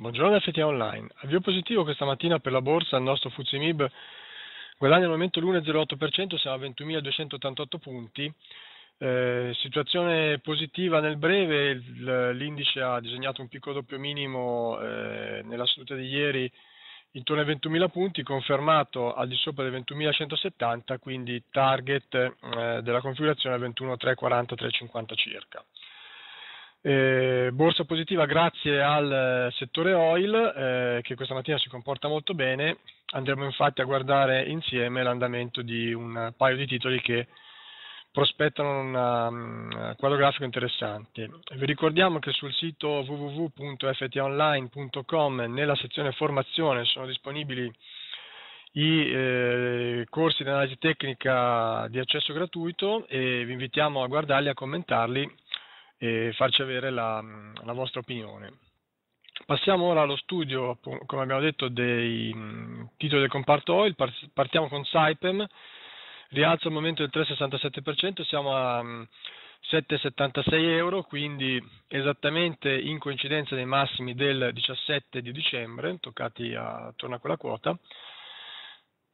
Buongiorno da FTA Online. Avvio positivo questa mattina per la borsa, il nostro Fuzimib guadagna al momento l'1,08%, siamo a 20.288 punti. Eh, situazione positiva nel breve, l'indice ha disegnato un piccolo doppio minimo eh, nella seduta di ieri intorno ai 21.000 punti, confermato al di sopra dei 21.170, quindi target eh, della configurazione a 21.340-350 circa. Eh, borsa positiva grazie al eh, settore oil eh, che questa mattina si comporta molto bene. Andremo infatti a guardare insieme l'andamento di un paio di titoli che prospettano un um, quadro grafico interessante. Vi ricordiamo che sul sito www.ftonline.com nella sezione formazione sono disponibili i eh, corsi di analisi tecnica di accesso gratuito e vi invitiamo a guardarli e a commentarli e farci avere la, la vostra opinione. Passiamo ora allo studio, come abbiamo detto, dei mm, titoli del comparto oil. Partiamo con Saipem, rialzo al momento del 3,67%, siamo a 7,76 mm, euro, quindi esattamente in coincidenza dei massimi del 17 di dicembre, toccati attorno a quella quota.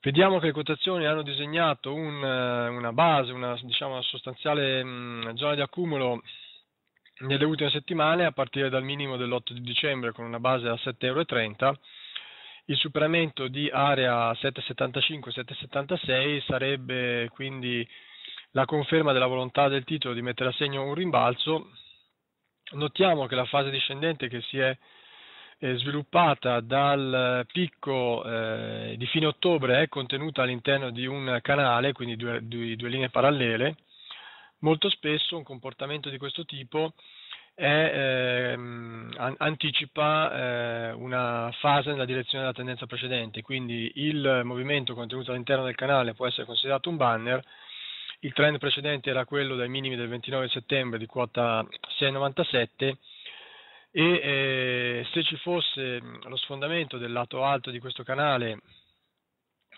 Vediamo che le quotazioni hanno disegnato un, eh, una base, una, diciamo, una sostanziale mh, mm, zona di accumulo nelle ultime settimane, a partire dal minimo dell'8 di dicembre con una base a 7,30 euro, il superamento di area 7,75-7,76 sarebbe quindi la conferma della volontà del titolo di mettere a segno un rimbalzo. Notiamo che la fase discendente che si è eh, sviluppata dal picco eh, di fine ottobre è contenuta all'interno di un canale, quindi due, due, due linee parallele, molto spesso un comportamento di questo tipo è, ehm, anticipa eh, una fase nella direzione della tendenza precedente, quindi il movimento contenuto all'interno del canale può essere considerato un banner, il trend precedente era quello dai minimi del 29 settembre di quota 697 e eh, se ci fosse mm, lo sfondamento del lato alto di questo canale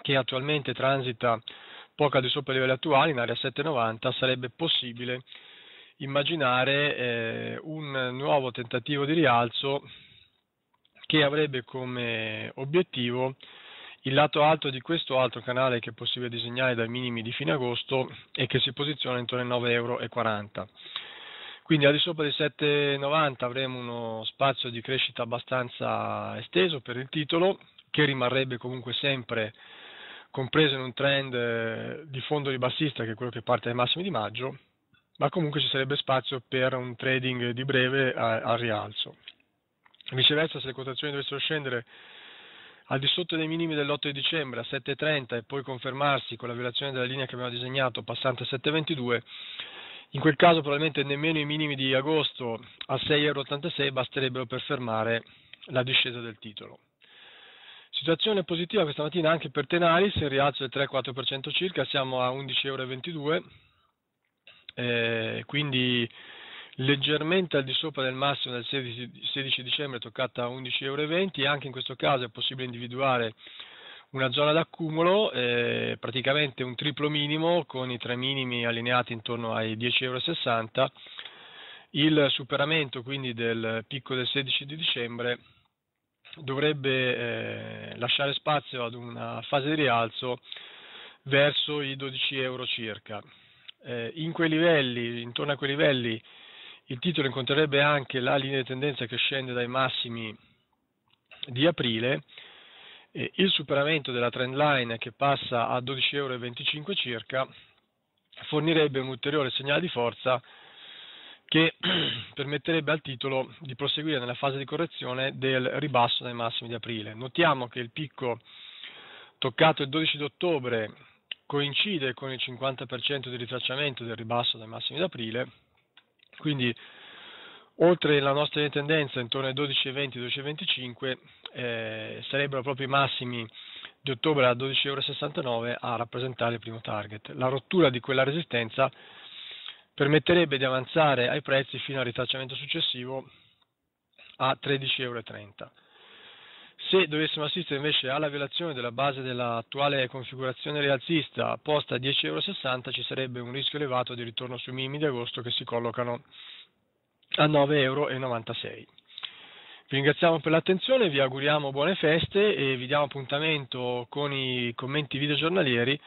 che attualmente transita poco al di sopra dei livelli attuali, in area 790, sarebbe possibile immaginare eh, un nuovo tentativo di rialzo che avrebbe come obiettivo il lato alto di questo altro canale che è possibile disegnare dai minimi di fine agosto e che si posiziona intorno ai 9,40 euro. Quindi al di sopra dei 7,90 avremo uno spazio di crescita abbastanza esteso per il titolo che rimarrebbe comunque sempre compreso in un trend eh, di fondo di bassista che è quello che parte ai massimi di maggio, ma comunque ci sarebbe spazio per un trading di breve al rialzo. Viceversa, se le quotazioni dovessero scendere al di sotto dei minimi dell'8 di dicembre a 7,30 e poi confermarsi con la violazione della linea che abbiamo disegnato passante a 7,22, in quel caso probabilmente nemmeno i minimi di agosto a 6,86 euro basterebbero per fermare la discesa del titolo. Situazione positiva questa mattina anche per Tenaris, il rialzo del 3-4% circa, siamo a 11,22 euro, eh, quindi leggermente al di sopra del massimo del 16, 16 dicembre, toccata a 11,20 euro, anche in questo caso è possibile individuare una zona d'accumulo, eh, praticamente un triplo minimo con i tre minimi allineati intorno ai 10,60 euro, il superamento quindi del picco del 16 di dicembre dovrebbe eh, lasciare spazio ad una fase di rialzo verso i 12 euro circa. Eh, in quei livelli, intorno a quei livelli, il titolo incontrerebbe anche la linea di tendenza che scende dai massimi di aprile, eh, il superamento della trend line che passa a 12,25 euro circa fornirebbe un ulteriore segnale di forza che permetterebbe al titolo di proseguire nella fase di correzione del ribasso dai massimi di aprile. Notiamo che il picco toccato il 12 ottobre coincide con il 50% di ritracciamento del ribasso dai massimi di aprile, quindi oltre la nostra tendenza intorno ai 12,20-12,25 eh, sarebbero proprio i massimi di ottobre a 12,69 a rappresentare il primo target. La rottura di quella resistenza permetterebbe di avanzare ai prezzi fino al ritracciamento successivo a 13,30 euro. Se dovessimo assistere invece alla violazione della base dell'attuale configurazione rialzista posta a 10,60 euro ci sarebbe un rischio elevato di ritorno sui minimi di agosto che si collocano a 9,96 euro. Vi ringraziamo per l'attenzione, vi auguriamo buone feste e vi diamo appuntamento con i commenti video giornalieri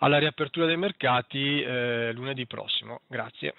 alla riapertura dei mercati eh, lunedì prossimo. Grazie.